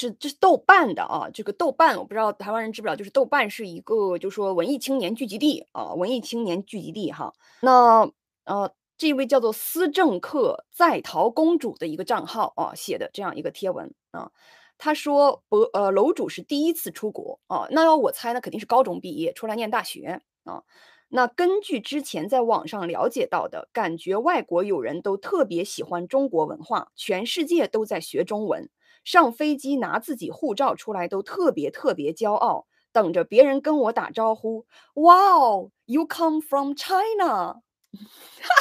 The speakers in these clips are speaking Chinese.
是这是豆瓣的啊，这个豆瓣我不知道台湾人知不知道，就是豆瓣是一个，就说文艺青年聚集地啊，文艺青年聚集地哈。那呃，这位叫做“思政客在逃公主”的一个账号啊写的这样一个贴文啊，他说：“博呃楼主是第一次出国啊，那要我猜，那肯定是高中毕业出来念大学啊。那根据之前在网上了解到的，感觉外国友人都特别喜欢中国文化，全世界都在学中文。”上飞机拿自己护照出来都特别特别骄傲，等着别人跟我打招呼。哇哦，You come from China！哈哈，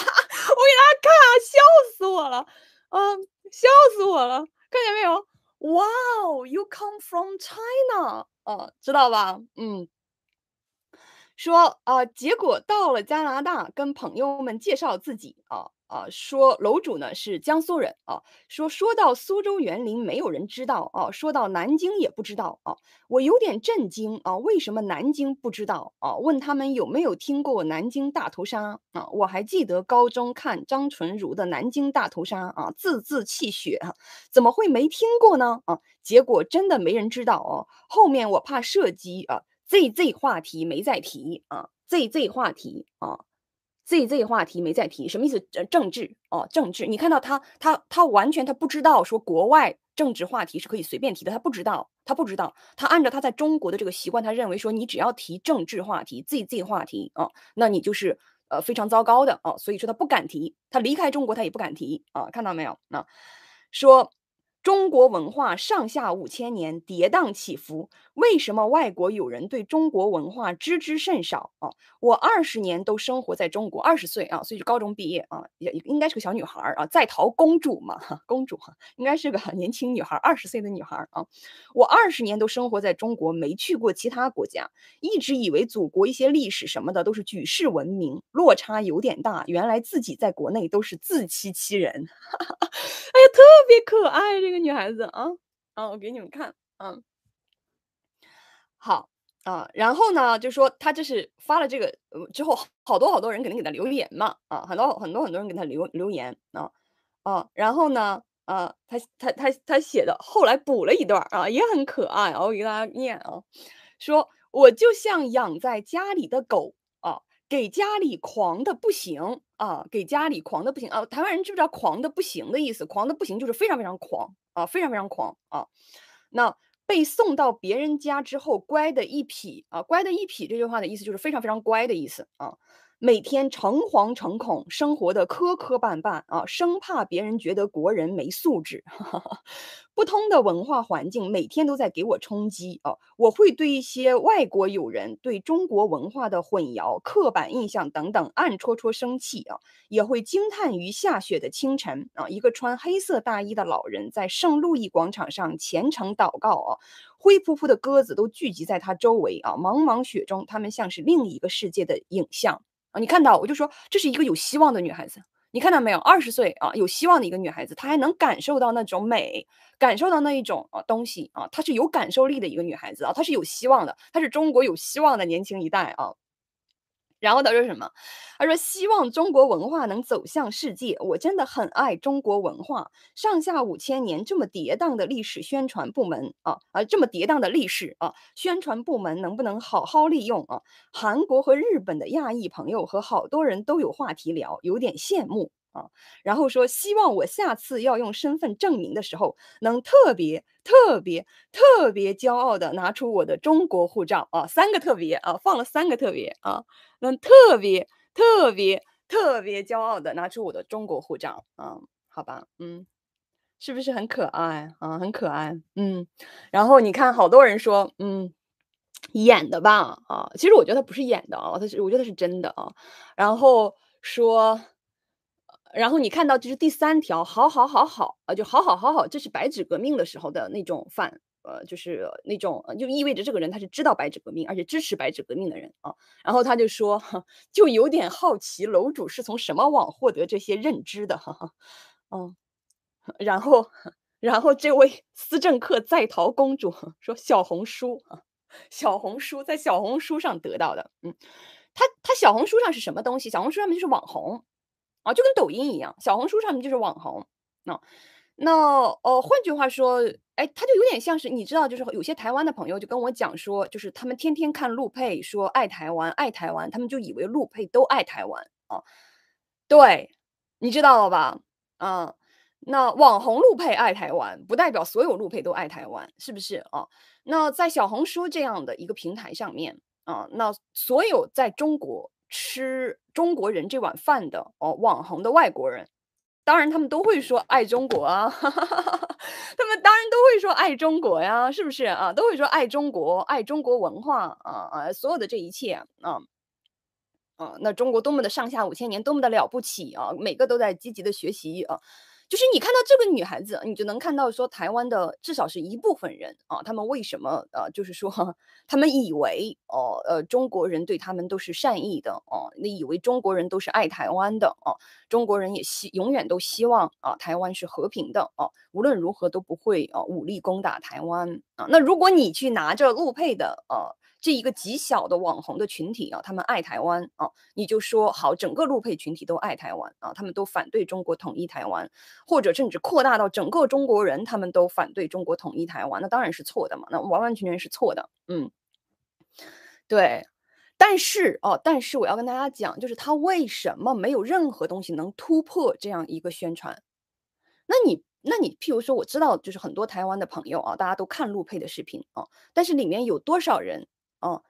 我给大家看啊，笑死我了，嗯，笑死我了，看见没有？哇哦，You come from China！啊，知道吧？嗯，说啊，结果到了加拿大，跟朋友们介绍自己啊。啊，说楼主呢是江苏人啊，说说到苏州园林没有人知道啊，说到南京也不知道啊，我有点震惊啊，为什么南京不知道啊？问他们有没有听过南京大屠杀啊？我还记得高中看张纯如的《南京大屠杀》啊，字字泣血啊，怎么会没听过呢啊？结果真的没人知道啊，后面我怕涉及啊 Z Z 话题没再提啊 Z Z 话题啊。Z Z 话题没再提，什么意思？呃，政治哦，政治。你看到他，他，他完全他不知道说国外政治话题是可以随便提的，他不知道，他不知道，他按照他在中国的这个习惯，他认为说你只要提政治话题，Z Z 话题啊，那你就是呃非常糟糕的啊，所以说他不敢提，他离开中国他也不敢提啊，看到没有？那说。中国文化上下五千年，跌宕起伏。为什么外国友人对中国文化知之甚少啊？我二十年都生活在中国，二十岁啊，所以高中毕业啊，也应该是个小女孩儿啊，在逃公主嘛，公主哈，应该是个年轻女孩，二十岁的女孩啊。我二十年都生活在中国，没去过其他国家，一直以为祖国一些历史什么的都是举世闻名，落差有点大。原来自己在国内都是自欺欺人，哈 哈哎呀，特别可爱。这个女孩子啊啊，我给你们看，啊，好啊，然后呢，就说她就是发了这个之后，好多好多人肯定给她留言嘛啊，很多很多很多人给她留留言啊啊，然后呢啊，她她她她写的后来补了一段啊，也很可爱，我给大家念啊，说我就像养在家里的狗。给家里狂的不行啊！给家里狂的不行啊！台湾人知不知道“狂的不行”的意思？“狂的不行”就是非常非常狂啊，非常非常狂啊！那被送到别人家之后，乖的一匹啊，乖的一匹。这句话的意思就是非常非常乖的意思啊。每天诚惶诚恐，生活的磕磕绊绊啊，生怕别人觉得国人没素质。不同的文化环境每天都在给我冲击啊，我会对一些外国友人对中国文化的混淆、刻板印象等等暗戳戳生气啊，也会惊叹于下雪的清晨啊，一个穿黑色大衣的老人在圣路易广场上虔诚祷告啊，灰扑扑的鸽子都聚集在他周围啊，茫茫雪中，他们像是另一个世界的影像。啊，你看到我就说这是一个有希望的女孩子，你看到没有？二十岁啊，有希望的一个女孩子，她还能感受到那种美，感受到那一种啊东西啊，她是有感受力的一个女孩子啊，她是有希望的，她是中国有希望的年轻一代啊。然后他说什么？他说希望中国文化能走向世界。我真的很爱中国文化，上下五千年这么跌宕的历史，宣传部门啊啊，这么跌宕的历史啊，宣传部门能不能好好利用啊？韩国和日本的亚裔朋友和好多人都有话题聊，有点羡慕啊。然后说希望我下次要用身份证明的时候能特别。特别特别骄傲的拿出我的中国护照啊，三个特别啊，放了三个特别啊，那特别特别特别骄傲的拿出我的中国护照啊，好吧，嗯，是不是很可爱啊？很可爱，嗯，然后你看，好多人说，嗯，演的吧？啊，其实我觉得他不是演的啊，他是，我觉得他是真的啊，然后说。然后你看到就是第三条，好好好好啊，就好好好好，这是白纸革命的时候的那种反，呃，就是那种就意味着这个人他是知道白纸革命，而且支持白纸革命的人啊。然后他就说，就有点好奇楼主是从什么网获得这些认知的，哈哈，嗯，然后然后这位思政课在逃公主说小红书啊，小红书在小红书上得到的，嗯，他他小红书上是什么东西？小红书上面就是网红。啊，就跟抖音一样，小红书上面就是网红。那那呃，换句话说，哎，他就有点像是你知道，就是有些台湾的朋友就跟我讲说，就是他们天天看陆佩说爱台湾，爱台湾，他们就以为陆佩都爱台湾啊。对，你知道了吧？啊，那网红陆佩爱台湾，不代表所有陆佩都爱台湾，是不是啊？那在小红书这样的一个平台上面啊，那所有在中国吃。中国人这碗饭的哦，网红的外国人，当然他们都会说爱中国啊，他们当然都会说爱中国呀，是不是啊？都会说爱中国，爱中国文化啊啊！所有的这一切啊，嗯，那中国多么的上下五千年，多么的了不起啊！每个都在积极的学习啊。就是你看到这个女孩子，你就能看到说台湾的至少是一部分人啊，他们为什么呃，就是说他们以为哦呃中国人对他们都是善意的哦，那以为中国人都是爱台湾的哦，中国人也希永远都希望啊台湾是和平的哦，无论如何都不会啊武力攻打台湾啊。那如果你去拿着陆配的呃。这一个极小的网红的群体啊，他们爱台湾啊，你就说好，整个路配群体都爱台湾啊，他们都反对中国统一台湾，或者甚至扩大到整个中国人，他们都反对中国统一台湾，那当然是错的嘛，那完完全全是错的，嗯，对，但是哦，但是我要跟大家讲，就是他为什么没有任何东西能突破这样一个宣传？那你那你譬如说，我知道就是很多台湾的朋友啊，大家都看路配的视频啊，但是里面有多少人？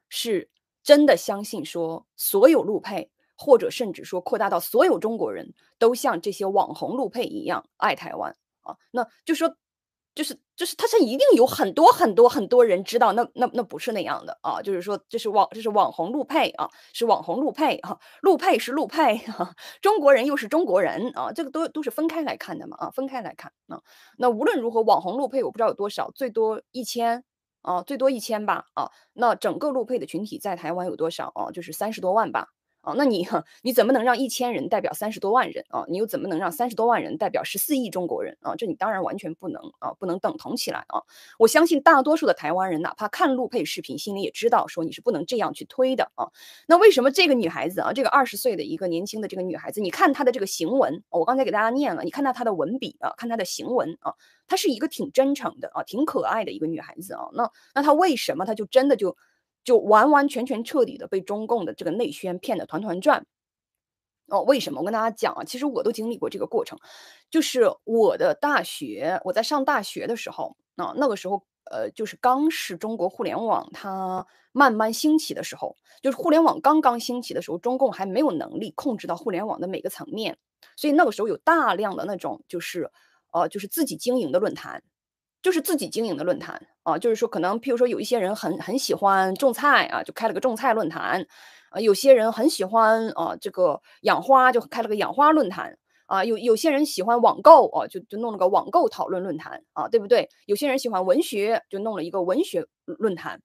是真的相信说所有路配，或者甚至说扩大到所有中国人都像这些网红路配一样爱台湾啊？那就说，就是就是他是一定有很多很多很多人知道，那那那不是那样的啊，就是说这是网这是网红路配啊，是网红路配啊，路配是路配，中国人又是中国人啊，这个都都是分开来看的嘛啊，分开来看啊。那无论如何，网红路配我不知道有多少，最多一千。哦，最多一千吧。哦，那整个陆配的群体在台湾有多少？哦，就是三十多万吧。那你你怎么能让一千人代表三十多万人啊？你又怎么能让三十多万人代表十四亿中国人啊？这你当然完全不能啊，不能等同起来啊！我相信大多数的台湾人，哪怕看录配视频，心里也知道说你是不能这样去推的啊。那为什么这个女孩子啊，这个二十岁的一个年轻的这个女孩子，你看她的这个行文，我刚才给大家念了，你看她的文笔啊，看她的行文啊，她是一个挺真诚的啊，挺可爱的一个女孩子啊。那那她为什么她就真的就？就完完全全彻底的被中共的这个内宣骗的团团转，哦，为什么？我跟大家讲啊，其实我都经历过这个过程，就是我的大学，我在上大学的时候，啊，那个时候，呃，就是刚是中国互联网它慢慢兴起的时候，就是互联网刚刚兴起的时候，中共还没有能力控制到互联网的每个层面，所以那个时候有大量的那种就是，呃，就是自己经营的论坛。就是自己经营的论坛啊，就是说，可能譬如说，有一些人很很喜欢种菜啊，就开了个种菜论坛，啊，有些人很喜欢啊这个养花，就开了个养花论坛，啊，有有些人喜欢网购啊，就就弄了个网购讨论论坛，啊，对不对？有些人喜欢文学，就弄了一个文学论坛。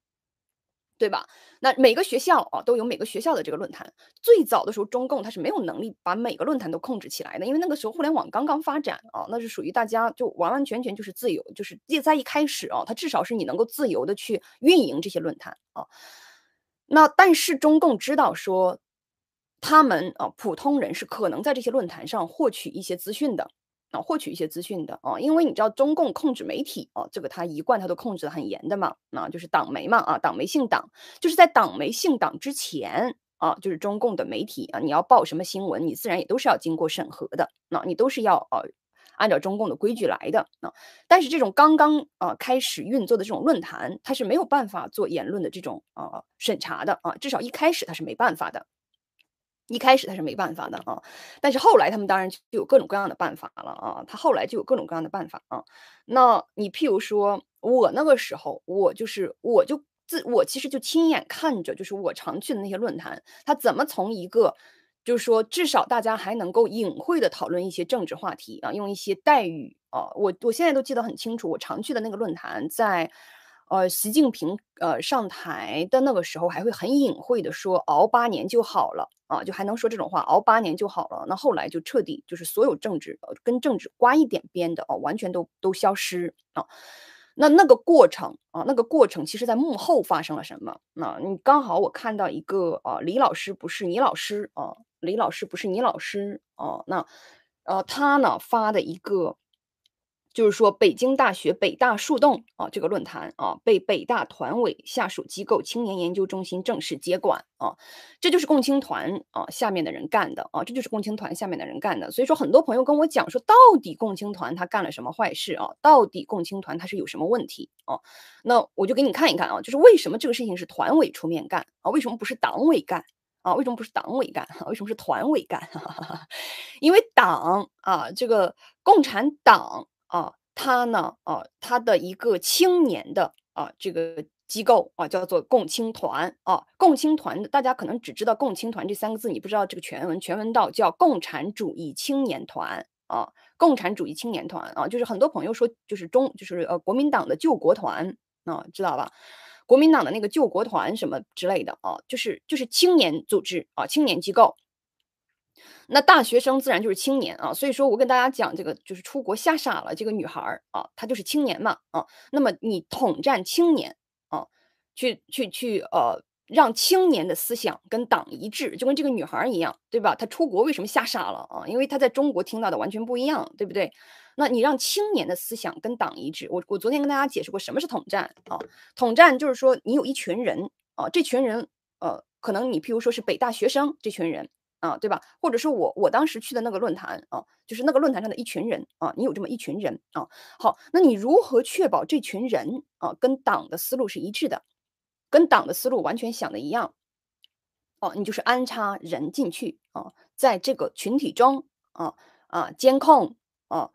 对吧？那每个学校啊，都有每个学校的这个论坛。最早的时候，中共它是没有能力把每个论坛都控制起来的，因为那个时候互联网刚刚发展啊，那是属于大家就完完全全就是自由，就是也在一开始啊，它至少是你能够自由的去运营这些论坛啊。那但是中共知道说，他们啊，普通人是可能在这些论坛上获取一些资讯的。获取一些资讯的啊，因为你知道中共控制媒体啊，这个他一贯他都控制的很严的嘛，那就是党媒嘛啊，党媒姓党，就是在党媒姓党之前啊，就是中共的媒体啊，你要报什么新闻，你自然也都是要经过审核的，那你都是要呃按照中共的规矩来的啊，但是这种刚刚啊开始运作的这种论坛，它是没有办法做言论的这种啊审查的啊，至少一开始它是没办法的。一开始他是没办法的啊，但是后来他们当然就有各种各样的办法了啊。他后来就有各种各样的办法啊。那你譬如说，我那个时候，我就是我就自我其实就亲眼看着，就是我常去的那些论坛，他怎么从一个就是说至少大家还能够隐晦的讨论一些政治话题啊，用一些待遇啊。我我现在都记得很清楚，我常去的那个论坛，在呃习近平呃上台的那个时候，还会很隐晦的说熬八年就好了。啊，就还能说这种话，熬八年就好了。那后来就彻底就是所有政治呃、跟政治刮一点边的哦，完全都都消失啊。那那个过程啊，那个过程其实在幕后发生了什么？那你刚好我看到一个啊，李老师不是你老师啊，李老师不是你老师啊，那呃，他呢发的一个。就是说，北京大学北大树洞啊，这个论坛啊，被北大团委下属机构青年研究中心正式接管啊，这就是共青团啊下面的人干的啊，这就是共青团下面的人干的。所以说，很多朋友跟我讲说，到底共青团他干了什么坏事啊？到底共青团他是有什么问题啊？那我就给你看一看啊，就是为什么这个事情是团委出面干啊？为什么不是党委干啊？为什么不是党委干？为什么是团委干？因为党啊，这个共产党。啊，他呢？啊，他的一个青年的啊，这个机构啊，叫做共青团啊。共青团，大家可能只知道共青团这三个字，你不知道这个全文，全文到叫共产主义青年团啊。共产主义青年团啊，就是很多朋友说，就是中，就是呃，国民党的救国团啊，知道吧？国民党的那个救国团什么之类的啊，就是就是青年组织啊，青年机构。那大学生自然就是青年啊，所以说我跟大家讲，这个就是出国吓傻了这个女孩儿啊，她就是青年嘛啊。那么你统战青年啊，去去去呃，让青年的思想跟党一致，就跟这个女孩儿一样，对吧？她出国为什么吓傻了啊？因为她在中国听到的完全不一样，对不对？那你让青年的思想跟党一致，我我昨天跟大家解释过什么是统战啊？统战就是说你有一群人啊，这群人呃，可能你譬如说是北大学生这群人。啊，对吧？或者是我我当时去的那个论坛啊，就是那个论坛上的一群人啊，你有这么一群人啊。好，那你如何确保这群人啊跟党的思路是一致的，跟党的思路完全想的一样？哦，你就是安插人进去啊，在这个群体中啊啊监控啊，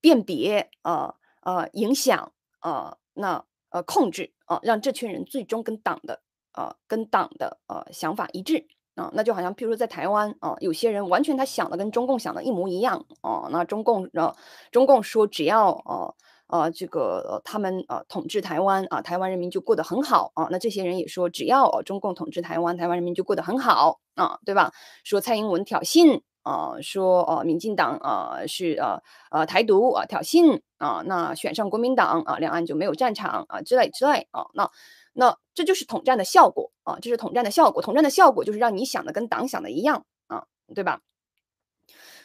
辨别啊啊影响啊，那呃控制啊，让这群人最终跟党的啊跟党的呃想法一致。啊，那就好像，譬如说在台湾啊，有些人完全他想的跟中共想的一模一样啊。那中共呢，中共说只要呃呃这个他们呃统治台湾啊，台湾人民就过得很好啊。那这些人也说只要呃中共统治台湾，台湾人民就过得很好啊，对吧？说蔡英文挑衅啊，说呃民进党啊是呃呃台独啊挑衅啊，那选上国民党啊，两岸就没有战场啊之类之类啊。那。那这就是统战的效果啊，这是统战的效果。统战的效果就是让你想的跟党想的一样啊，对吧？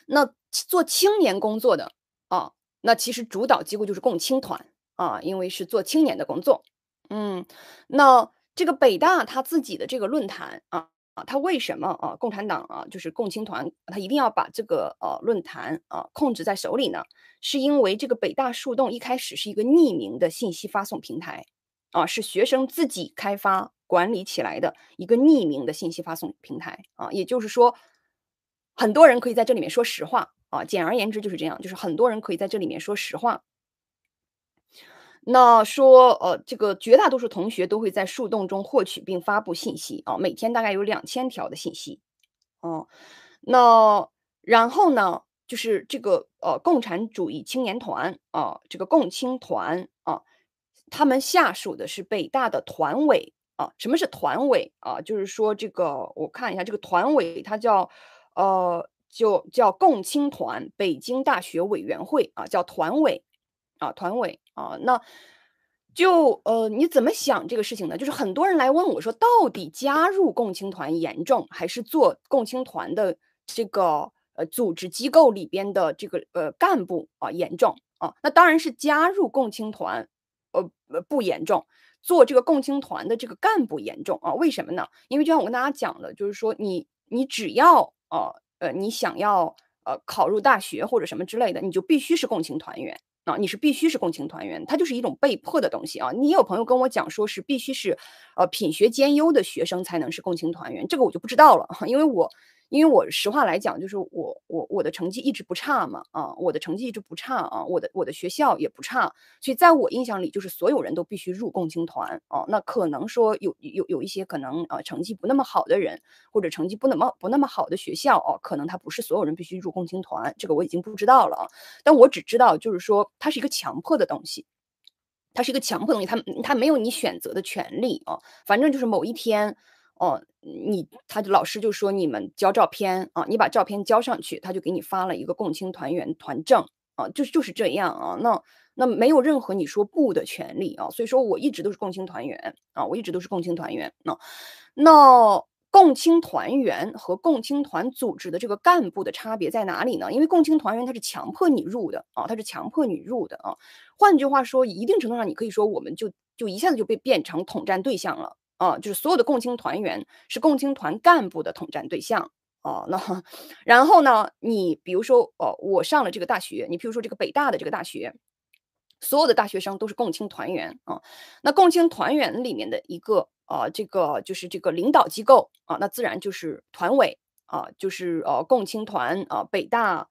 那做青年工作的啊，那其实主导机构就是共青团啊，因为是做青年的工作。嗯，那这个北大他自己的这个论坛啊，啊，他为什么啊？共产党啊，就是共青团，他一定要把这个呃论坛啊控制在手里呢？是因为这个北大树洞一开始是一个匿名的信息发送平台。啊，是学生自己开发、管理起来的一个匿名的信息发送平台啊。也就是说，很多人可以在这里面说实话啊。简而言之就是这样，就是很多人可以在这里面说实话。那说呃，这个绝大多数同学都会在树洞中获取并发布信息啊，每天大概有两千条的信息。哦，那然后呢，就是这个呃，共产主义青年团啊，这个共青团。他们下属的是北大的团委啊？什么是团委啊？就是说这个，我看一下这个团委，它叫呃，就叫共青团北京大学委员会啊，叫团委啊，团委啊，那就呃，你怎么想这个事情呢？就是很多人来问我说，到底加入共青团严重还是做共青团的这个呃组织机构里边的这个呃干部啊严重啊？那当然是加入共青团。呃不严重，做这个共青团的这个干部严重啊？为什么呢？因为就像我跟大家讲的，就是说你你只要呃呃，你想要呃考入大学或者什么之类的，你就必须是共青团员啊，你是必须是共青团员，它就是一种被迫的东西啊。你有朋友跟我讲说是必须是呃品学兼优的学生才能是共青团员，这个我就不知道了，因为我。因为我实话来讲，就是我我我的成绩一直不差嘛，啊，我的成绩一直不差啊，我的我的学校也不差，所以在我印象里，就是所有人都必须入共青团啊。那可能说有有有一些可能啊，成绩不那么好的人，或者成绩不那么不那么好的学校哦，可能他不是所有人必须入共青团，这个我已经不知道了。但我只知道，就是说它是一个强迫的东西，它是一个强迫东西，他他没有你选择的权利啊。反正就是某一天。哦，你他老师就说你们交照片啊，你把照片交上去，他就给你发了一个共青团员团证啊，就就是这样啊。那那没有任何你说不的权利啊，所以说我一直都是共青团员啊，我一直都是共青团员。那那共青团员和共青团组织的这个干部的差别在哪里呢？因为共青团员他是强迫你入的啊，他是强迫你入的啊。换句话说，一定程度上你可以说，我们就就一下子就被变成统战对象了。啊，就是所有的共青团员是共青团干部的统战对象啊。那然后呢，你比如说，哦，我上了这个大学，你比如说这个北大的这个大学，所有的大学生都是共青团员啊。那共青团员里面的一个啊，这个就是这个领导机构啊，那自然就是团委啊，就是呃共青团啊，北大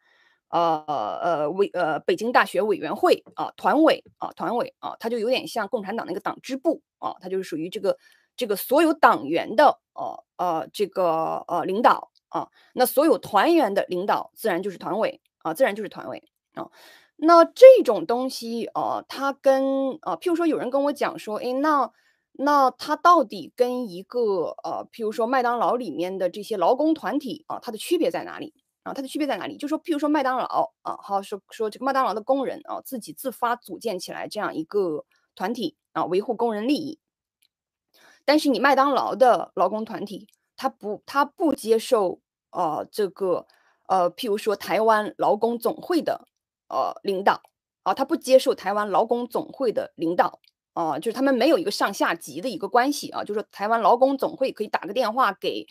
呃呃委呃北京大学委员会啊，团委啊，团委啊，它就有点像共产党那个党支部啊，它就是属于这个。这个所有党员的呃呃这个呃领导啊，那所有团员的领导自然就是团委啊，自然就是团委啊。那这种东西啊，它跟啊，譬如说有人跟我讲说，哎，那那它到底跟一个呃，譬如说麦当劳里面的这些劳工团体啊，它的区别在哪里啊？它的区别在哪里？就说譬如说麦当劳啊，好说说这个麦当劳的工人啊，自己自发组建起来这样一个团体啊，维护工人利益。但是你麦当劳的劳工团体，他不，他不接受呃这个，呃，譬如说台湾劳工总会的，呃，领导啊，他不接受台湾劳工总会的领导啊，就是他们没有一个上下级的一个关系啊，就是台湾劳工总会可以打个电话给，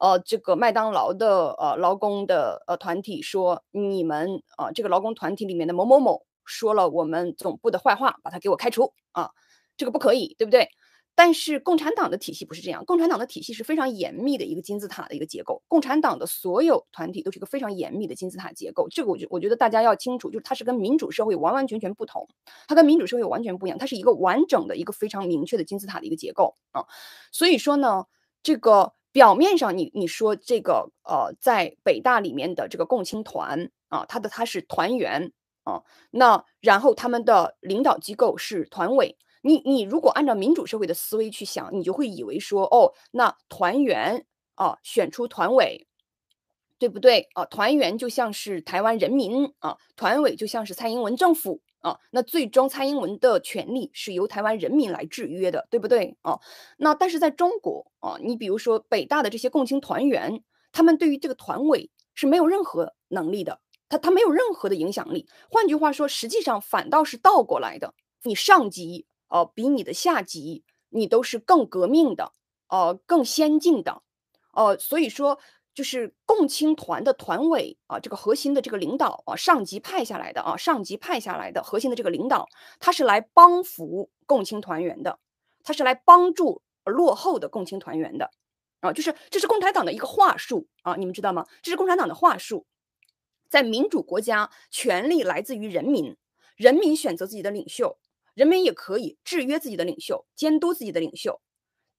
呃，这个麦当劳的呃劳工的呃团体说，你们呃这个劳工团体里面的某某某说了我们总部的坏话，把他给我开除啊，这个不可以，对不对？但是共产党的体系不是这样，共产党的体系是非常严密的一个金字塔的一个结构，共产党的所有团体都是一个非常严密的金字塔结构。这个我觉我觉得大家要清楚，就是它是跟民主社会完完全全不同，它跟民主社会完全不一样，它是一个完整的一个非常明确的金字塔的一个结构啊。所以说呢，这个表面上你你说这个呃，在北大里面的这个共青团啊，它的它是团员啊，那然后他们的领导机构是团委。你你如果按照民主社会的思维去想，你就会以为说哦，那团员啊选出团委，对不对啊？团员就像是台湾人民啊，团委就像是蔡英文政府啊。那最终蔡英文的权力是由台湾人民来制约的，对不对啊？那但是在中国啊，你比如说北大的这些共青团员，他们对于这个团委是没有任何能力的，他他没有任何的影响力。换句话说，实际上反倒是倒过来的，你上级。哦，比你的下级，你都是更革命的，呃，更先进的，呃，所以说，就是共青团的团委啊，这个核心的这个领导啊，上级派下来的啊，上级派下来的核心的这个领导，他是来帮扶共青团员的，他是来帮助落后的共青团员的，啊，就是这是共产党的一个话术啊，你们知道吗？这是共产党的话术，在民主国家，权力来自于人民，人民选择自己的领袖。人民也可以制约自己的领袖，监督自己的领袖，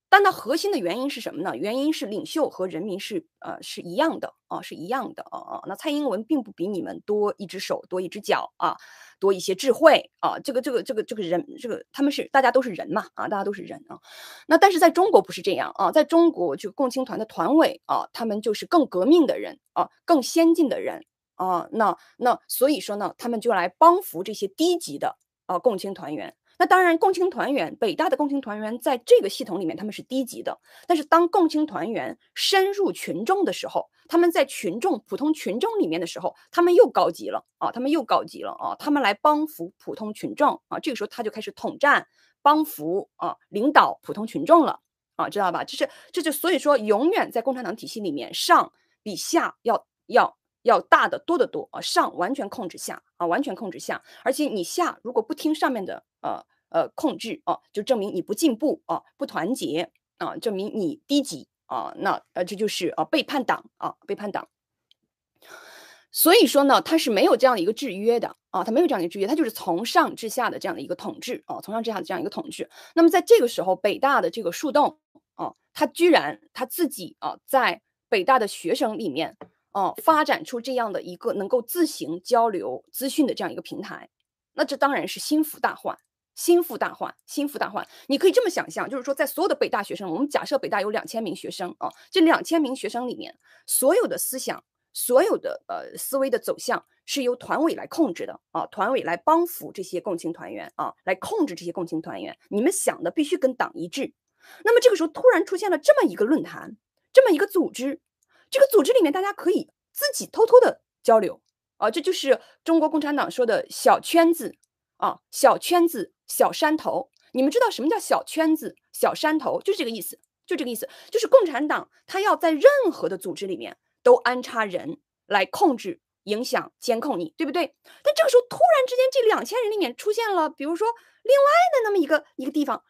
但它核心的原因是什么呢？原因是领袖和人民是呃是一样的啊，是一样的啊啊。那蔡英文并不比你们多一只手，多一只脚啊，多一些智慧啊。这个这个这个这个人，这个他们是大家都是人嘛啊，大家都是人啊。那但是在中国不是这样啊，在中国就共青团的团委啊，他们就是更革命的人啊，更先进的人啊。那那所以说呢，他们就来帮扶这些低级的。啊，共青团员，那当然，共青团员，北大的共青团员在这个系统里面他们是低级的，但是当共青团员深入群众的时候，他们在群众普通群众里面的时候，他们又高级了啊，他们又高级了啊，他们来帮扶普通群众啊，这个时候他就开始统战帮扶啊，领导普通群众了啊，知道吧？这是这就所以说，永远在共产党体系里面，上比下要要要大的多得多啊，上完全控制下。完全控制下，而且你下如果不听上面的呃呃控制哦，就证明你不进步哦，不团结啊，证明你低级啊，那呃这就是啊背叛党啊背叛党。所以说呢，他是没有这样的一个制约的啊，他没有这样的制约，他就是从上至下的这样的一个统治啊，从上至下的这样一个统治。那么在这个时候，北大的这个树洞啊，他居然他自己啊，在北大的学生里面。哦，发展出这样的一个能够自行交流资讯的这样一个平台，那这当然是心腹大患，心腹大患，心腹大患。你可以这么想象，就是说，在所有的北大学生，我们假设北大有两千名学生啊，这两千名学生里面，所有的思想，所有的呃思维的走向是由团委来控制的啊，团委来帮扶这些共青团员啊，来控制这些共青团员，你们想的必须跟党一致。那么这个时候，突然出现了这么一个论坛，这么一个组织。这个组织里面，大家可以自己偷偷的交流，啊，这就是中国共产党说的小圈子，啊，小圈子、小山头。你们知道什么叫小圈子、小山头？就是这个意思，就这个意思。就是共产党他要在任何的组织里面都安插人来控制、影响、监控你，对不对？但这个时候，突然之间，这两千人里面出现了，比如说另外的那么一个一个地方，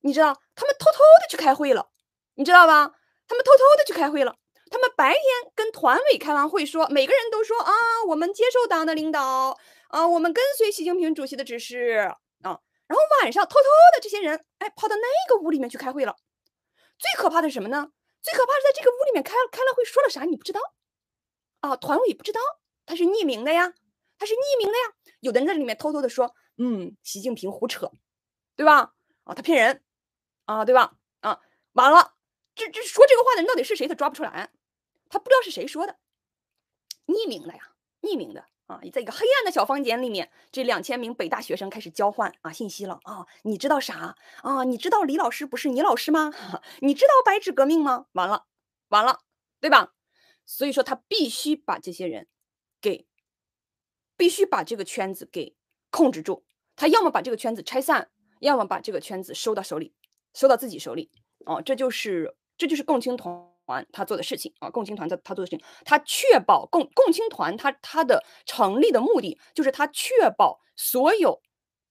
你知道他们偷偷的去开会了，你知道吧？他们偷偷的去开会了。他们白天跟团委开完会，说每个人都说啊，我们接受党的领导，啊，我们跟随习近平主席的指示，啊，然后晚上偷偷的这些人，哎，跑到那个屋里面去开会了。最可怕的是什么呢？最可怕是在这个屋里面开开了会，说了啥你不知道，啊，团委不知道，他是匿名的呀，他是匿名的呀，有的人在里面偷偷的说，嗯，习近平胡扯，对吧？啊，他骗人，啊，对吧？啊，完了，这这说这个话的人到底是谁？他抓不出来。他不知道是谁说的，匿名的呀，匿名的啊！在一个黑暗的小房间里面，这两千名北大学生开始交换啊信息了啊！你知道啥啊？你知道李老师不是你老师吗？你知道白纸革命吗？完了，完了，对吧？所以说他必须把这些人给，必须把这个圈子给控制住。他要么把这个圈子拆散，要么把这个圈子收到手里，收到自己手里。哦，这就是，这就是共青团。团他做的事情啊，共青团他他做的事情，他确保共共青团他他的成立的目的就是他确保所有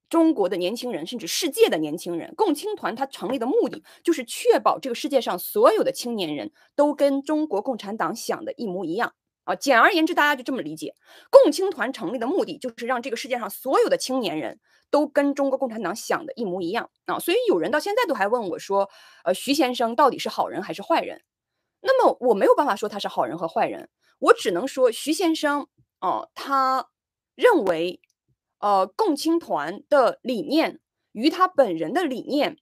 中国的年轻人甚至世界的年轻人，共青团他成立的目的就是确保这个世界上所有的青年人都跟中国共产党想的一模一样啊。简而言之，大家就这么理解，共青团成立的目的就是让这个世界上所有的青年人都跟中国共产党想的一模一样啊。所以有人到现在都还问我说，呃，徐先生到底是好人还是坏人？那么我没有办法说他是好人和坏人，我只能说徐先生，哦，他认为，呃，共青团的理念与他本人的理念，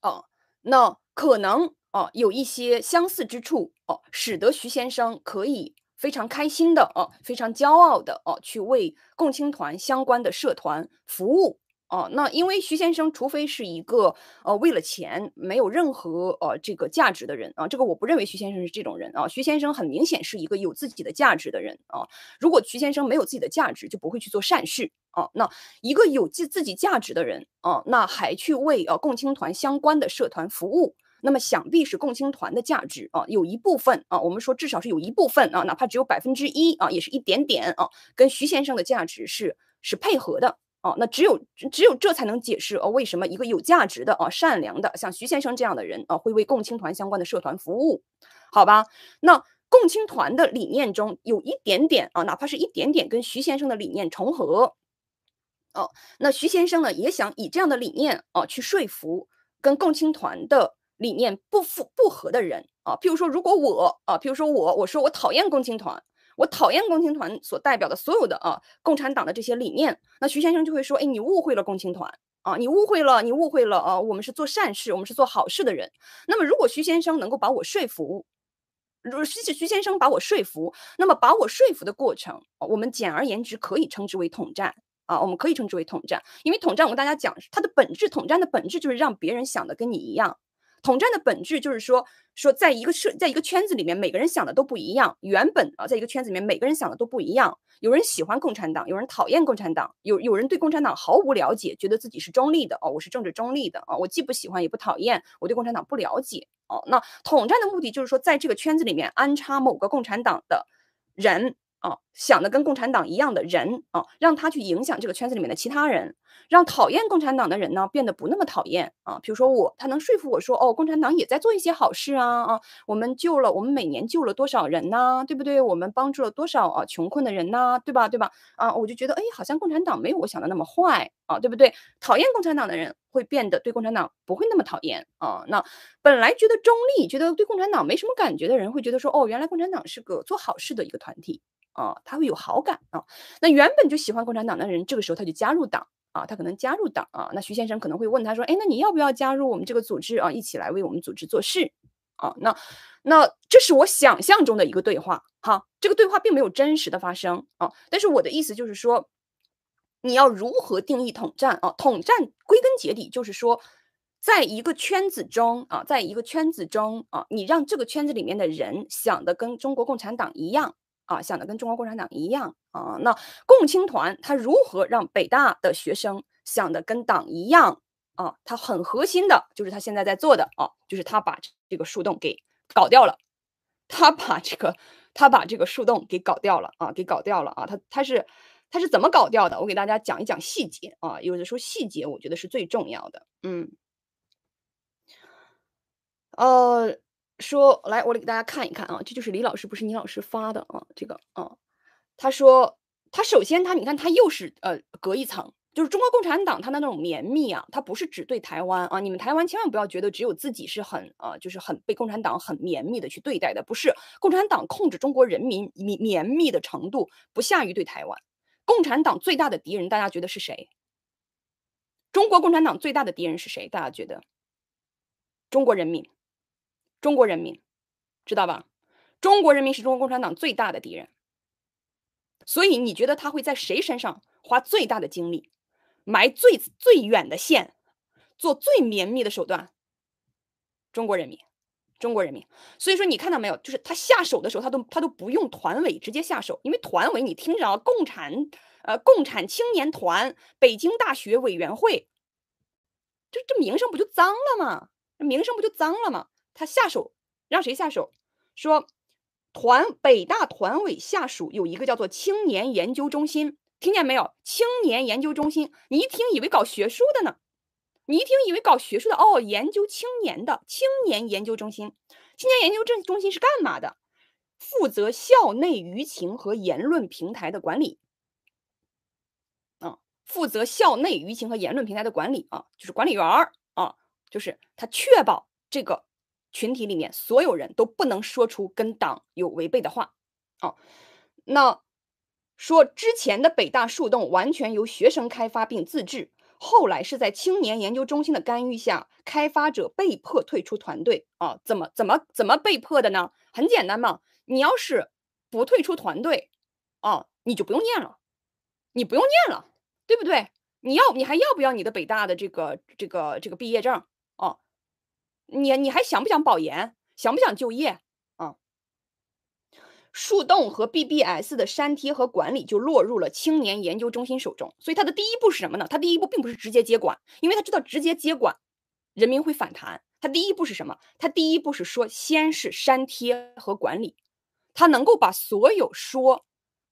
哦，那可能哦有一些相似之处哦，使得徐先生可以非常开心的哦，非常骄傲的哦，去为共青团相关的社团服务。哦，那因为徐先生，除非是一个呃为了钱没有任何呃这个价值的人啊，这个我不认为徐先生是这种人啊。徐先生很明显是一个有自己的价值的人啊。如果徐先生没有自己的价值，就不会去做善事啊。那一个有自自己价值的人啊，那还去为呃共青团相关的社团服务，那么想必是共青团的价值啊，有一部分啊，我们说至少是有一部分啊，哪怕只有百分之一啊，也是一点点啊，跟徐先生的价值是是配合的。哦，那只有只有这才能解释哦，为什么一个有价值的、哦善良的，像徐先生这样的人，啊，会为共青团相关的社团服务？好吧，那共青团的理念中有一点点啊，哪怕是一点点跟徐先生的理念重合，哦，那徐先生呢也想以这样的理念啊去说服跟共青团的理念不符不合的人啊，譬如说，如果我啊，譬如说我，我说我讨厌共青团。我讨厌共青团所代表的所有的啊共产党的这些理念。那徐先生就会说，哎，你误会了共青团啊，你误会了，你误会了啊，我们是做善事，我们是做好事的人。那么如果徐先生能够把我说服，如徐徐先生把我说服，那么把我说服的过程，我们简而言之可以称之为统战啊，我们可以称之为统战，因为统战我跟大家讲，它的本质，统战的本质就是让别人想的跟你一样。统战的本质就是说，说在一个社，在一个圈子里面，每个人想的都不一样。原本啊，在一个圈子里面，每个人想的都不一样。有人喜欢共产党，有人讨厌共产党，有有人对共产党毫无了解，觉得自己是中立的哦，我是政治中立的啊，我既不喜欢也不讨厌，我对共产党不了解哦。那统战的目的就是说，在这个圈子里面安插某个共产党的人啊，想的跟共产党一样的人啊，让他去影响这个圈子里面的其他人。让讨厌共产党的人呢变得不那么讨厌啊，比如说我，他能说服我说，哦，共产党也在做一些好事啊啊，我们救了我们每年救了多少人呢？对不对？我们帮助了多少啊穷困的人呢？对吧？对吧？啊，我就觉得哎，好像共产党没有我想的那么坏啊，对不对？讨厌共产党的人会变得对共产党不会那么讨厌啊。那本来觉得中立、觉得对共产党没什么感觉的人，会觉得说，哦，原来共产党是个做好事的一个团体啊，他会有好感啊。那原本就喜欢共产党的人，这个时候他就加入党。啊，他可能加入党啊，那徐先生可能会问他说：“哎，那你要不要加入我们这个组织啊？一起来为我们组织做事啊？”那，那这是我想象中的一个对话哈，这个对话并没有真实的发生啊。但是我的意思就是说，你要如何定义统战啊？统战归根结底就是说，在一个圈子中啊，在一个圈子中啊，你让这个圈子里面的人想的跟中国共产党一样。啊，想的跟中国共产党一样啊。那共青团他如何让北大的学生想的跟党一样啊？他很核心的就是他现在在做的啊，就是他把这个树洞给搞掉了。他把这个他把这个树洞给搞掉了啊，给搞掉了啊。他他是他是怎么搞掉的？我给大家讲一讲细节啊。有的说细节，我觉得是最重要的。嗯，呃。说来，我来给大家看一看啊，这就是李老师，不是倪老师发的啊，这个啊，他说，他首先他，你看他又是呃隔一层，就是中国共产党他的那种绵密啊，他不是只对台湾啊，你们台湾千万不要觉得只有自己是很啊，就是很被共产党很绵密的去对待的，不是共产党控制中国人民绵密的程度不下于对台湾，共产党最大的敌人大家觉得是谁？中国共产党最大的敌人是谁？大家觉得？中国人民。中国人民，知道吧？中国人民是中国共产党最大的敌人，所以你觉得他会在谁身上花最大的精力，埋最最远的线，做最绵密的手段？中国人民，中国人民。所以说，你看到没有？就是他下手的时候，他都他都不用团委直接下手，因为团委，你听着啊，共产呃，共产青年团北京大学委员会，这这名声不就脏了吗？这名声不就脏了吗？他下手，让谁下手？说团北大团委下属有一个叫做青年研究中心，听见没有？青年研究中心，你一听以为搞学术的呢？你一听以为搞学术的哦，研究青年的青年研究中心，青年研究政中心是干嘛的？负责校内舆情和言论平台的管理。啊，负责校内舆情和言论平台的管理嗯，，就是管理员儿啊，就是他确保这个。群体里面所有人都不能说出跟党有违背的话哦，那说之前的北大树洞完全由学生开发并自治，后来是在青年研究中心的干预下，开发者被迫退出团队啊？怎么怎么怎么被迫的呢？很简单嘛，你要是不退出团队啊，你就不用念了，你不用念了，对不对？你要你还要不要你的北大的这个这个这个毕业证哦，你你还想不想保研？想不想就业？啊，树洞和 BBS 的删贴和管理就落入了青年研究中心手中。所以他的第一步是什么呢？他第一步并不是直接接管，因为他知道直接接管人民会反弹。他第一步是什么？他第一步是说，先是删贴和管理，他能够把所有说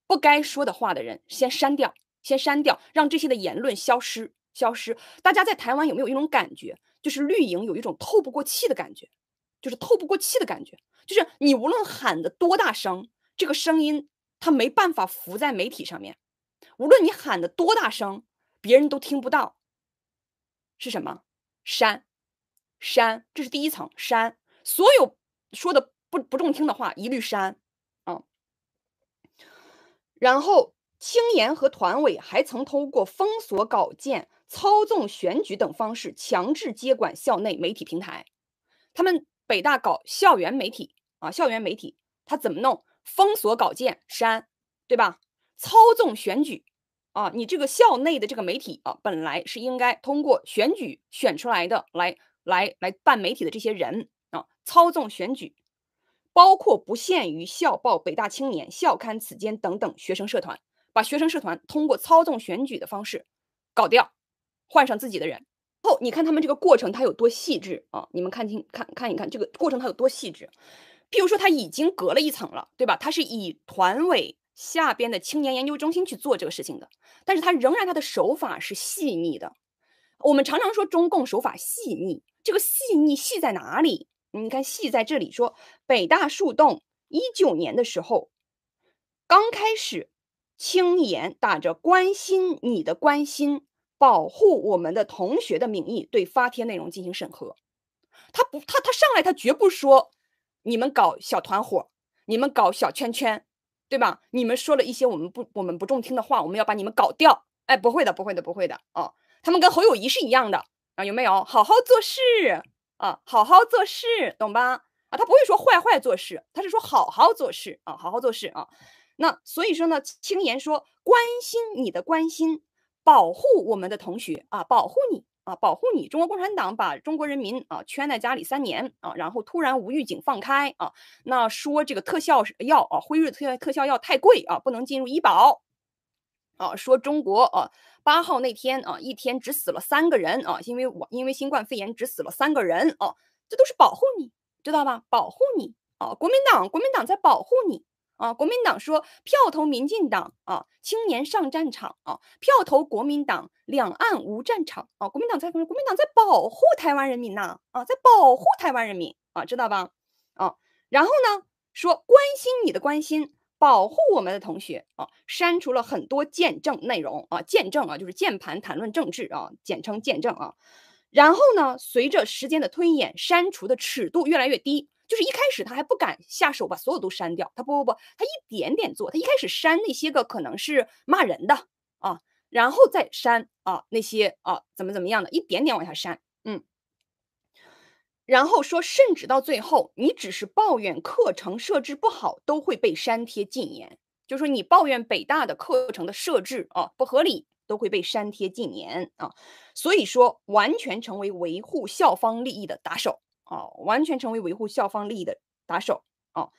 不该说的话的人先删掉，先删掉，让这些的言论消失，消失。大家在台湾有没有一种感觉？就是绿营有一种透不过气的感觉，就是透不过气的感觉，就是你无论喊得多大声，这个声音它没办法浮在媒体上面，无论你喊得多大声，别人都听不到。是什么删删？这是第一层删，所有说的不不中听的话一律删啊。然后青研和团委还曾通过封锁稿件。操纵选举等方式强制接管校内媒体平台，他们北大搞校园媒体啊，校园媒体他怎么弄？封锁稿件删，对吧？操纵选举啊，你这个校内的这个媒体啊，本来是应该通过选举选出来的，来来来办媒体的这些人啊，操纵选举，包括不限于校报《北大青年》、校刊《此间》等等学生社团，把学生社团通过操纵选举的方式搞掉。换上自己的人后，你看他们这个过程，他有多细致啊？你们看清看看一看，这个过程他有多细致。譬如说，他已经隔了一层了，对吧？他是以团委下边的青年研究中心去做这个事情的，但是他仍然他的手法是细腻的。我们常常说中共手法细腻，这个细腻细在哪里？你看细在这里，说北大树洞一九年的时候，刚开始，青年打着关心你的关心。保护我们的同学的名义对发帖内容进行审核，他不，他他上来他绝不说你们搞小团伙，你们搞小圈圈，对吧？你们说了一些我们不我们不中听的话，我们要把你们搞掉。哎，不会的，不会的，不会的啊！他们跟侯友谊是一样的啊，有没有好好做事啊？好好做事，懂吧？啊，他不会说坏坏做事，他是说好好做事啊，好好做事啊。那所以说呢，青言说关心你的关心。保护我们的同学啊，保护你啊，保护你！中国共产党把中国人民啊圈在家里三年啊，然后突然无预警放开啊，那说这个特效药啊，辉瑞特特效药太贵啊，不能进入医保啊，说中国啊八号那天啊，一天只死了三个人啊，因为我因为新冠肺炎只死了三个人啊，这都是保护你，知道吧？保护你啊，国民党国民党在保护你。啊，国民党说票投民进党啊，青年上战场啊，票投国民党，两岸无战场啊，国民党在国民党在保护台湾人民呐啊，在保护台湾人民啊，知道吧啊？然后呢，说关心你的关心，保护我们的同学啊，删除了很多见证内容啊，见证啊，就是键盘谈论政治啊，简称见证啊。然后呢，随着时间的推演，删除的尺度越来越低。就是一开始他还不敢下手把所有都删掉，他不不不，他一点点做，他一开始删那些个可能是骂人的啊，然后再删啊那些啊怎么怎么样的，一点点往下删，嗯，然后说甚至到最后，你只是抱怨课程设置不好都会被删贴禁言，就说你抱怨北大的课程的设置啊不合理都会被删贴禁言啊，所以说完全成为维护校方利益的打手。哦，完全成为维护校方利益的打手哦。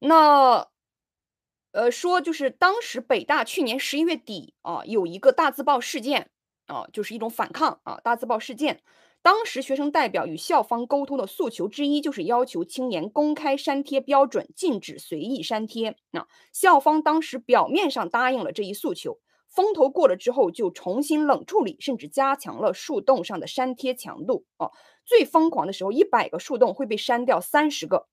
那，呃，说就是当时北大去年十一月底啊，有一个大字报事件啊，就是一种反抗啊，大字报事件。当时学生代表与校方沟通的诉求之一，就是要求青年公开删帖标准，禁止随意删帖。那校方当时表面上答应了这一诉求。风头过了之后，就重新冷处理，甚至加强了树洞上的删贴强度。哦，最疯狂的时候，一百个树洞会被删掉三十个。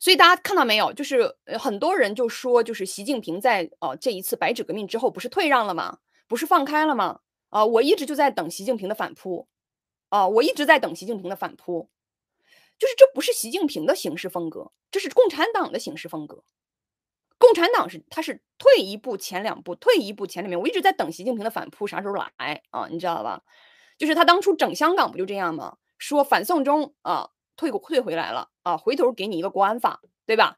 所以大家看到没有？就是很多人就说，就是习近平在呃这一次白纸革命之后，不是退让了吗？不是放开了吗？啊，我一直就在等习近平的反扑。啊，我一直在等习近平的反扑。就是这不是习近平的行事风格，这是共产党的行事风格。共产党是，他是退一步前两步，退一步前两步。我一直在等习近平的反扑，啥时候来啊？你知道吧？就是他当初整香港不就这样吗？说反送中啊，退过退回来了啊，回头给你一个国安法，对吧？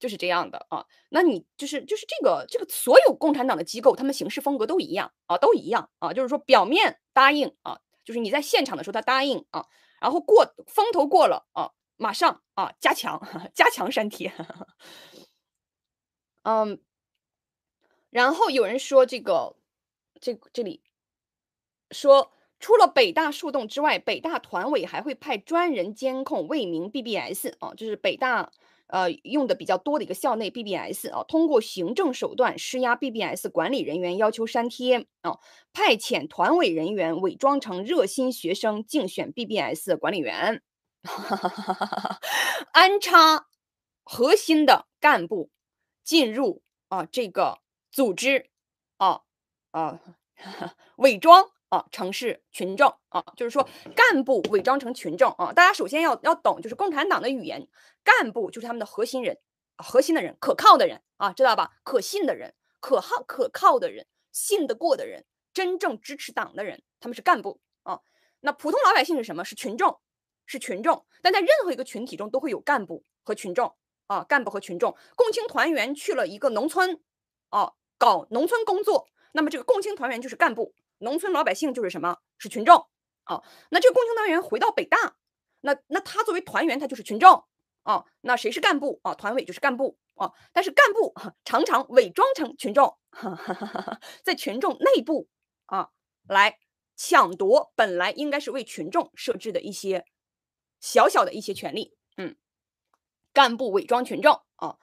就是这样的啊。那你就是就是这个这个所有共产党的机构，他们行事风格都一样啊，都一样啊。就是说表面答应啊，就是你在现场的时候他答应啊，然后过风头过了啊，马上啊加强 加强删帖。嗯，然后有人说这个，这这里说，除了北大树洞之外，北大团委还会派专人监控未名 BBS 啊，就是北大呃用的比较多的一个校内 BBS 啊，通过行政手段施压 BBS 管理人员要求删帖啊，派遣团委人员伪装成热心学生竞选 BBS 管理员，哈哈哈哈哈哈，安插核心的干部。进入啊，这个组织啊啊，伪装啊，城市群众啊，就是说干部伪装成群众啊。大家首先要要懂，就是共产党的语言，干部就是他们的核心人，核心的人，可靠的人啊，知道吧？可信的人，可靠可靠的人，信得过的人，真正支持党的人，他们是干部啊。那普通老百姓是什么？是群众，是群众。但在任何一个群体中都会有干部和群众。啊，干部和群众，共青团员去了一个农村，哦，搞农村工作。那么这个共青团员就是干部，农村老百姓就是什么？是群众。啊，那这个共青团员回到北大，那那他作为团员，他就是群众。啊，那谁是干部？啊，团委就是干部。啊，但是干部 常常伪装成群众，哈哈哈哈在群众内部啊，来抢夺本来应该是为群众设置的一些小小的一些权利。嗯。干部伪装群众啊，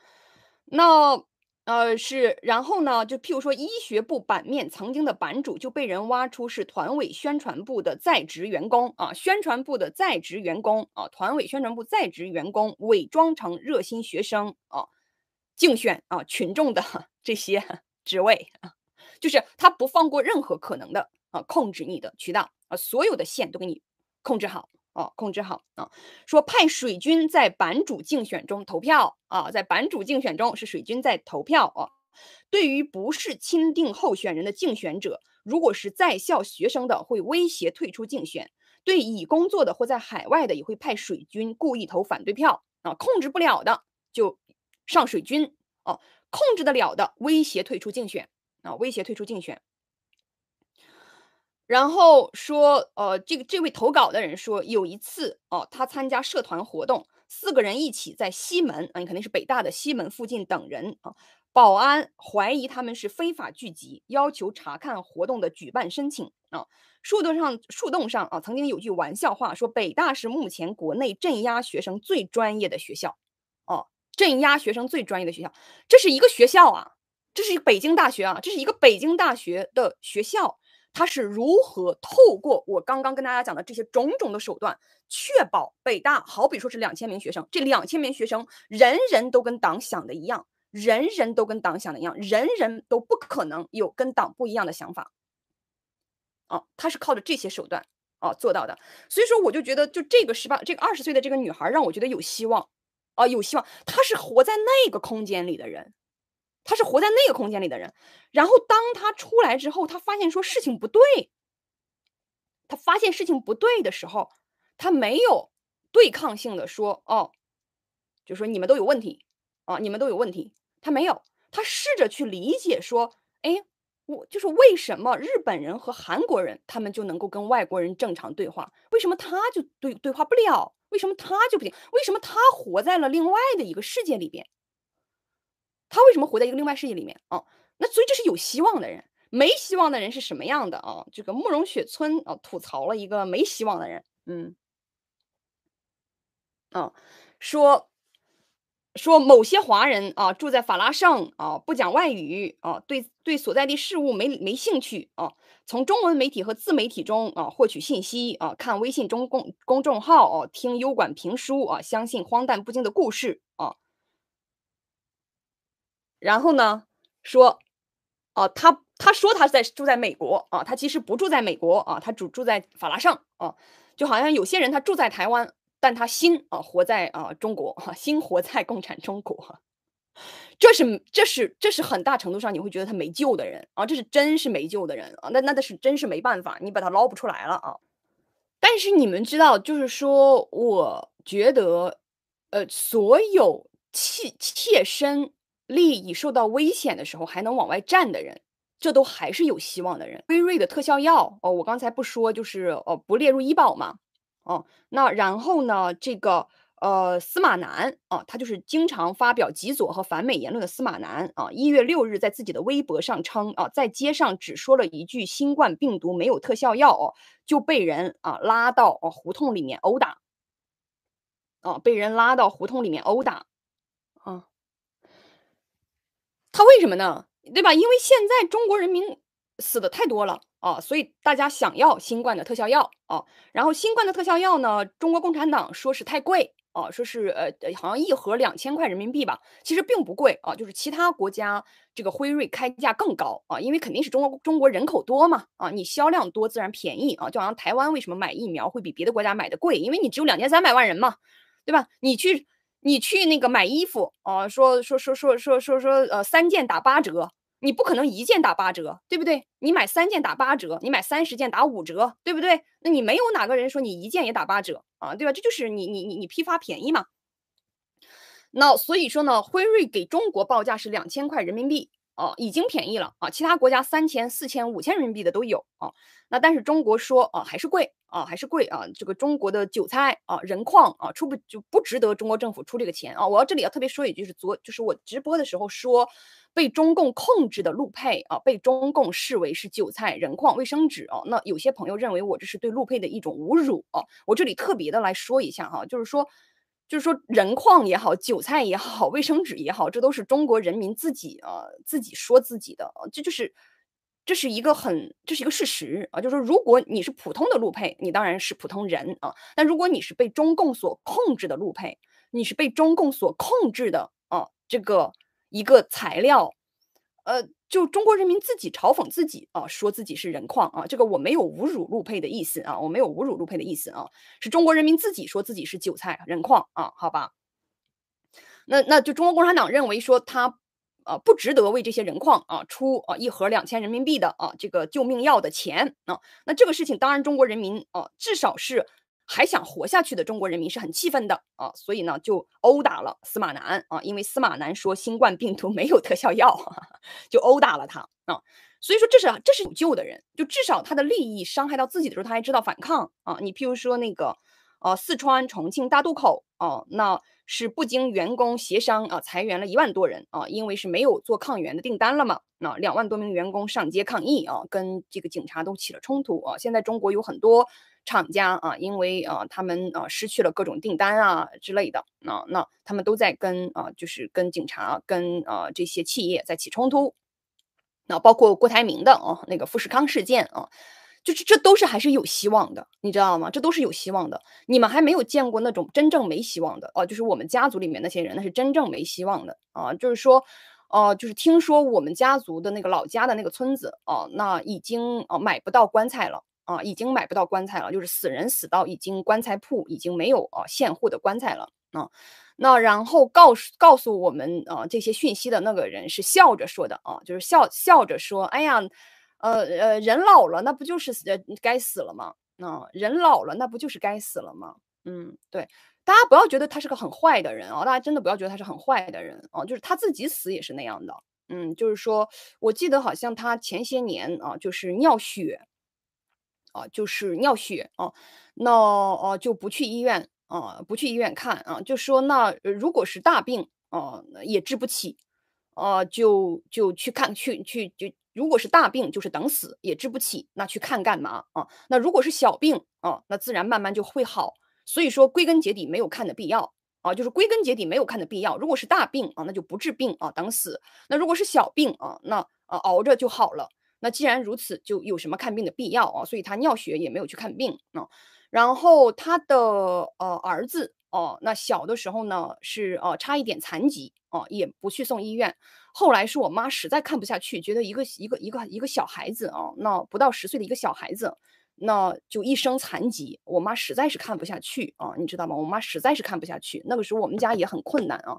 那呃是，然后呢，就譬如说医学部版面曾经的版主就被人挖出是团委宣传部的在职员工啊，宣传部的在职员工啊，团委宣传部在职员工伪装成热心学生啊，竞选啊群众的 这些 职位，啊，就是他不放过任何可能的啊控制你的渠道啊，所有的线都给你控制好。哦，控制好啊！说派水军在版主竞选中投票啊，在版主竞选中是水军在投票啊。对于不是钦定候选人的竞选者，如果是在校学生的，会威胁退出竞选；对已工作的或在海外的，也会派水军故意投反对票啊。控制不了的就上水军哦，控制得了的威胁退出竞选啊，威胁退出竞选。然后说，呃，这个这位投稿的人说，有一次哦，他参加社团活动，四个人一起在西门啊，你肯定是北大的西门附近等人啊。保安怀疑他们是非法聚集，要求查看活动的举办申请啊。树洞上，树洞上啊，曾经有句玩笑话说，北大是目前国内镇压学生最专业的学校啊，镇压学生最专业的学校，这是一个学校啊，这是北京大学啊，这是一个北京大学的学校。他是如何透过我刚刚跟大家讲的这些种种的手段，确保北大好比说是两千名学生，这两千名学生人人都跟党想的一样，人人都跟党想的一样，人人都不可能有跟党不一样的想法。哦，他是靠着这些手段啊做到的。所以说，我就觉得就这个十八这个二十岁的这个女孩让我觉得有希望，啊，有希望。她是活在那个空间里的人。他是活在那个空间里的人，然后当他出来之后，他发现说事情不对。他发现事情不对的时候，他没有对抗性的说哦，就说你们都有问题啊，你们都有问题。他没有，他试着去理解说，哎，我就是为什么日本人和韩国人他们就能够跟外国人正常对话，为什么他就对对话不了？为什么他就不行？为什么他活在了另外的一个世界里边？他为什么活在一个另外世界里面啊？那所以这是有希望的人，没希望的人是什么样的啊？这个慕容雪村啊吐槽了一个没希望的人，嗯，啊，说说某些华人啊住在法拉盛啊，不讲外语啊，对对所在地事物没没兴趣啊，从中文媒体和自媒体中啊获取信息啊，看微信中公公众号哦，听优管评书啊，相信荒诞不经的故事啊。然后呢？说，哦，他他说他在住在美国啊，他其实不住在美国啊，他住住在法拉盛啊，就好像有些人他住在台湾，但他心啊活在啊中国啊，心活在共产中国，这是这是这是很大程度上你会觉得他没救的人啊，这是真是没救的人啊，那那那是真是没办法，你把他捞不出来了啊。但是你们知道，就是说，我觉得，呃，所有切切身。利益受到危险的时候还能往外站的人，这都还是有希望的人。辉瑞的特效药哦，我刚才不说就是哦不列入医保嘛，哦，那然后呢，这个呃司马南啊，他就是经常发表极左和反美言论的司马南啊，一月六日在自己的微博上称啊，在街上只说了一句新冠病毒没有特效药哦，就被人啊拉到啊胡同里面殴打，啊，被人拉到胡同里面殴打。他为什么呢？对吧？因为现在中国人民死的太多了啊，所以大家想要新冠的特效药啊。然后新冠的特效药呢，中国共产党说是太贵啊，说是呃呃，好像一盒两千块人民币吧，其实并不贵啊，就是其他国家这个辉瑞开价更高啊，因为肯定是中国中国人口多嘛啊，你销量多自然便宜啊，就好像台湾为什么买疫苗会比别的国家买的贵，因为你只有两千三百万人嘛，对吧？你去。你去那个买衣服啊，说说说说说说说，呃，三件打八折，你不可能一件打八折，对不对？你买三件打八折，你买三十件打五折，对不对？那你没有哪个人说你一件也打八折啊，对吧？这就是你你你你批发便宜嘛。那所以说呢，辉瑞给中国报价是两千块人民币。哦，已经便宜了啊！其他国家三千、四千、五千人民币的都有啊。那但是中国说啊，还是贵啊，还是贵啊。这个中国的韭菜啊，人矿啊，出不就不值得中国政府出这个钱啊。我要这里要特别说一句，是昨就是我直播的时候说，被中共控制的路配啊，被中共视为是韭菜、人矿、卫生纸啊。那有些朋友认为我这是对路配的一种侮辱，我这里特别的来说一下哈，就是说。就是说，人矿也好，韭菜也好，卫生纸也好，这都是中国人民自己啊，自己说自己的这就是这是一个很这是一个事实啊。就是说，如果你是普通的路配，你当然是普通人啊；但如果你是被中共所控制的路配，你是被中共所控制的啊，这个一个材料，呃。就中国人民自己嘲讽自己啊，说自己是人矿啊，这个我没有侮辱陆配的意思啊，我没有侮辱陆配的意思啊，是中国人民自己说自己是韭菜人矿啊，好吧？那那就中国共产党认为说他呃不值得为这些人矿啊出啊一盒两千人民币的啊这个救命药的钱啊，那这个事情当然中国人民啊至少是。还想活下去的中国人民是很气愤的啊，所以呢就殴打了司马南啊，因为司马南说新冠病毒没有特效药，就殴打了他啊。所以说这是这是有救的人，就至少他的利益伤害到自己的时候，他还知道反抗啊。你譬如说那个呃四川重庆大渡口哦，那。是不经员工协商啊，裁员了一万多人啊，因为是没有做抗原的订单了嘛。那两万多名员工上街抗议啊，跟这个警察都起了冲突啊。现在中国有很多厂家啊，因为啊，他们啊失去了各种订单啊之类的，那那他们都在跟啊，就是跟警察、跟啊这些企业在起冲突。那包括郭台铭的啊，那个富士康事件啊。就是这都是还是有希望的，你知道吗？这都是有希望的。你们还没有见过那种真正没希望的哦。就是我们家族里面那些人，那是真正没希望的啊。就是说，呃，就是听说我们家族的那个老家的那个村子啊，那已经呃买不到棺材了啊，已经买不到棺材了。就是死人死到已经棺材铺已经没有啊现货的棺材了啊。那然后告诉告诉我们呃这些讯息的那个人是笑着说的啊，就是笑笑着说，哎呀。呃呃，人老了，那不就是呃该死了吗？啊，人老了，那不就是该死了吗？嗯，对，大家不要觉得他是个很坏的人啊，大家真的不要觉得他是很坏的人哦，就是他自己死也是那样的。嗯，就是说，我记得好像他前些年啊，就是尿血，啊，就是尿血啊，那哦就不去医院啊，不去医院看啊，就说那如果是大病啊，也治不起，啊，就就去看去去就。如果是大病，就是等死也治不起，那去看干嘛啊？那如果是小病啊，那自然慢慢就会好。所以说，归根结底没有看的必要啊，就是归根结底没有看的必要。如果是大病啊，那就不治病啊，等死；那如果是小病啊，那啊熬着就好了。那既然如此，就有什么看病的必要啊？所以他尿血也没有去看病啊。然后他的呃儿子哦，那小的时候呢是呃差一点残疾哦，也不去送医院。后来是我妈实在看不下去，觉得一个一个一个一个小孩子啊，那不到十岁的一个小孩子。那就一生残疾，我妈实在是看不下去啊，你知道吗？我妈实在是看不下去。那个时候我们家也很困难啊，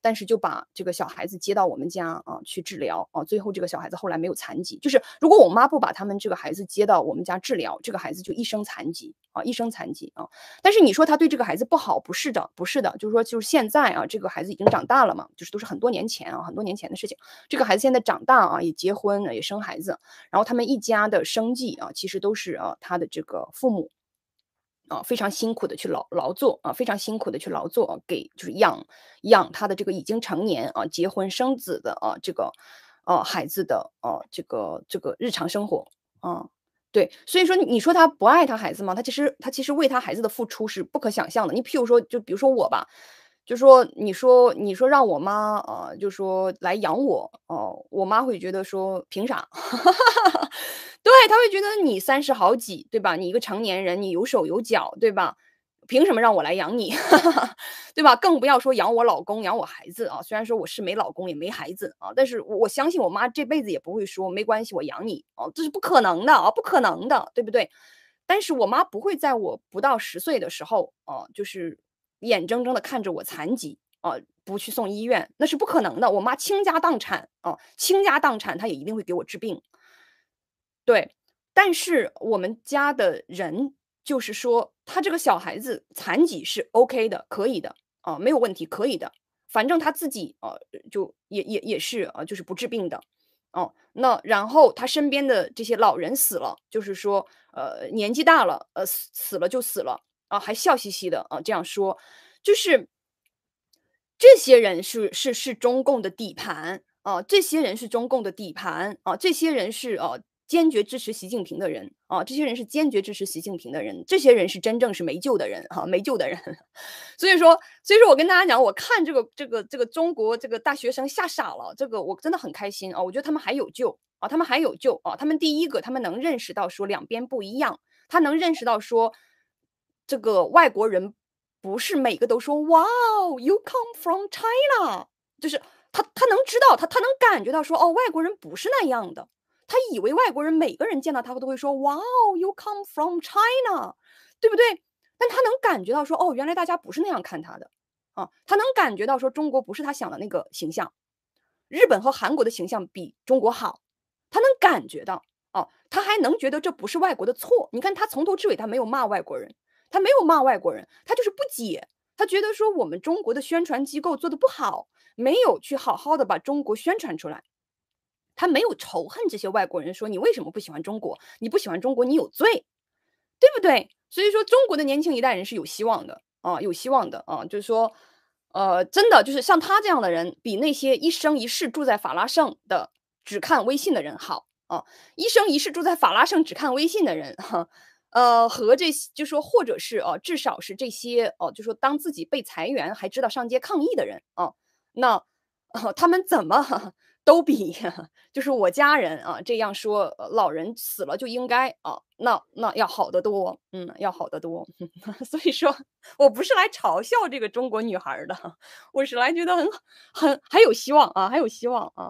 但是就把这个小孩子接到我们家啊去治疗啊。最后这个小孩子后来没有残疾，就是如果我妈不把他们这个孩子接到我们家治疗，这个孩子就一生残疾啊，一生残疾啊。但是你说他对这个孩子不好，不是的，不是的，就是说就是现在啊，这个孩子已经长大了嘛，就是都是很多年前啊，很多年前的事情。这个孩子现在长大啊，也结婚，也生孩子，然后他们一家的生计啊，其实都是啊。他的这个父母啊，非常辛苦的去劳劳作啊，非常辛苦的去劳作，给就是养养他的这个已经成年啊、结婚生子的啊这个呃孩子的啊这个这个日常生活啊，对，所以说你说他不爱他孩子吗？他其实他其实为他孩子的付出是不可想象的。你譬如说，就比如说我吧，就说你说你说让我妈啊，就说来养我哦，我妈会觉得说凭啥？对他会觉得你三十好几，对吧？你一个成年人，你有手有脚，对吧？凭什么让我来养你，对吧？更不要说养我老公、养我孩子啊！虽然说我是没老公也没孩子啊，但是我相信我妈这辈子也不会说没关系，我养你啊，这是不可能的啊，不可能的，对不对？但是我妈不会在我不到十岁的时候，啊，就是眼睁睁的看着我残疾，啊，不去送医院，那是不可能的。我妈倾家荡产啊，倾家荡产，她也一定会给我治病。对，但是我们家的人就是说，他这个小孩子残疾是 OK 的，可以的啊，没有问题，可以的。反正他自己啊，就也也也是啊，就是不治病的哦。那然后他身边的这些老人死了，就是说呃，年纪大了，呃，死了就死了啊，还笑嘻嘻的啊这样说，就是这些人是是是中共的底盘啊，这些人是中共的底盘啊，这些人是啊。坚决支持习近平的人啊，这些人是坚决支持习近平的人，这些人是真正是没救的人啊，没救的人。所以说，所以说我跟大家讲，我看这个这个这个中国这个大学生吓傻了，这个我真的很开心啊，我觉得他们还有救啊，他们还有救啊，他们第一个他们能认识到说两边不一样，他能认识到说这个外国人不是每个都说哇哦，you come from China，就是他他能知道，他他能感觉到说哦，外国人不是那样的。他以为外国人每个人见到他都会说“哇哦，you come from China”，对不对？但他能感觉到说“哦，原来大家不是那样看他的”，啊，他能感觉到说中国不是他想的那个形象，日本和韩国的形象比中国好，他能感觉到哦，他还能觉得这不是外国的错。你看他从头至尾他没有骂外国人，他没有骂外国人，他就是不解，他觉得说我们中国的宣传机构做的不好，没有去好好的把中国宣传出来。他没有仇恨这些外国人，说你为什么不喜欢中国？你不喜欢中国，你有罪，对不对？所以说，中国的年轻一代人是有希望的啊，有希望的啊。就是说，呃，真的就是像他这样的人，比那些一生一世住在法拉盛的只看微信的人好啊。一生一世住在法拉盛只看微信的人，哈。呃，和这些，就说或者是哦，至少是这些哦，就说当自己被裁员还知道上街抗议的人啊，那他们怎么？都比就是我家人啊这样说，老人死了就应该啊，那那要好得多，嗯，要好得多。所以说，我不是来嘲笑这个中国女孩的，我是来觉得很很还有希望啊，还有希望啊。